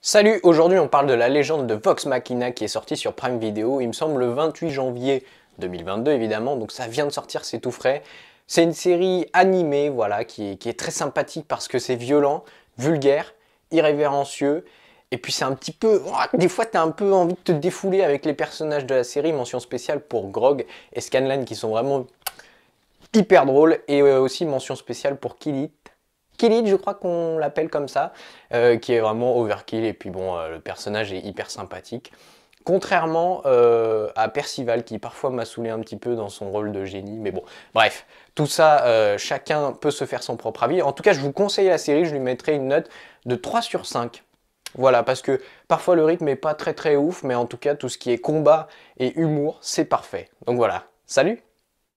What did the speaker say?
Salut, aujourd'hui on parle de la légende de Vox Machina qui est sortie sur Prime Video, il me semble le 28 janvier 2022 évidemment, donc ça vient de sortir, c'est tout frais. C'est une série animée, voilà, qui est, très sympathique parce que c'est violent, vulgaire, irrévérencieux, et puis c'est un petit peu... Des fois t'as un peu envie de te défouler avec les personnages de la série, mention spéciale pour Grog et Scanlan qui sont vraiment hyper drôles, et euh, aussi mention spéciale pour Kilit Killid, je crois qu'on l'appelle comme ça, euh, qui est vraiment overkill, et puis bon, euh, le personnage est hyper sympathique. Contrairement euh, à Percival, qui parfois m'a saoulé un petit peu dans son rôle de génie, mais bon, bref, tout ça, chacun peut se faire son propre avis. En tout cas, je vous conseille la série, je lui mettrai une note de 3 sur 5. Voilà, parce que parfois le rythme n'est pas très très ouf, mais en tout cas, tout ce qui est combat et humour, c'est parfait. Donc voilà, salut